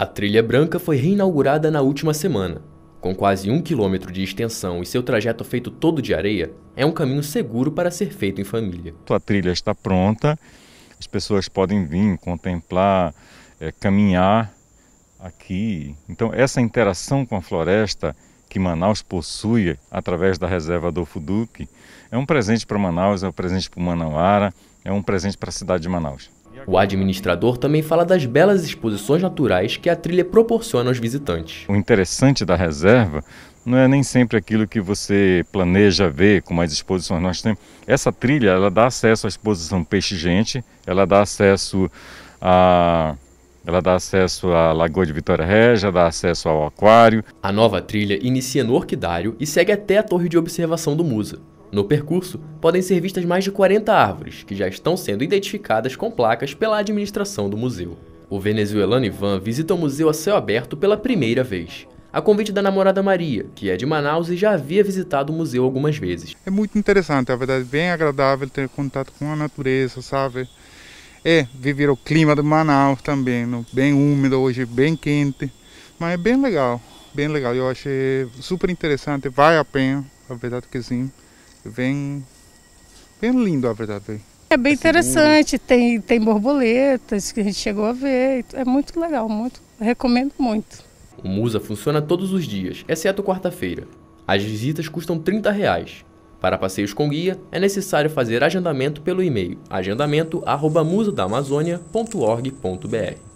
A Trilha Branca foi reinaugurada na última semana. Com quase um quilômetro de extensão e seu trajeto feito todo de areia, é um caminho seguro para ser feito em família. A trilha está pronta, as pessoas podem vir contemplar, é, caminhar aqui. Então, essa interação com a floresta que Manaus possui através da reserva do Fudup é um presente para Manaus, é um presente para o Manauara, é um presente para a cidade de Manaus. O administrador também fala das belas exposições naturais que a trilha proporciona aos visitantes. O interessante da reserva não é nem sempre aquilo que você planeja ver com mais exposições. Nós temos essa trilha, ela dá acesso à exposição peixe gente, ela dá acesso a ela dá acesso à Lagoa de Vitória Regia, dá acesso ao aquário. A nova trilha inicia no Orquidário e segue até a Torre de Observação do Musa. No percurso, podem ser vistas mais de 40 árvores, que já estão sendo identificadas com placas pela administração do museu. O venezuelano Ivan visita o museu a céu aberto pela primeira vez, a convite da namorada Maria, que é de Manaus e já havia visitado o museu algumas vezes. É muito interessante, a é verdade, bem agradável ter contato com a natureza, sabe? É, viver o clima de Manaus também, bem úmido hoje, bem quente, mas é bem legal, bem legal. Eu achei super interessante, vale a pena, a verdade que sim. Vem, bem lindo, a verdade. É bem interessante, tem, tem borboletas que a gente chegou a ver, é muito legal, muito, recomendo muito. O Musa funciona todos os dias, exceto quarta-feira. As visitas custam 30 reais. Para passeios com guia, é necessário fazer agendamento pelo e-mail agendamento.musadamazônia.org.br.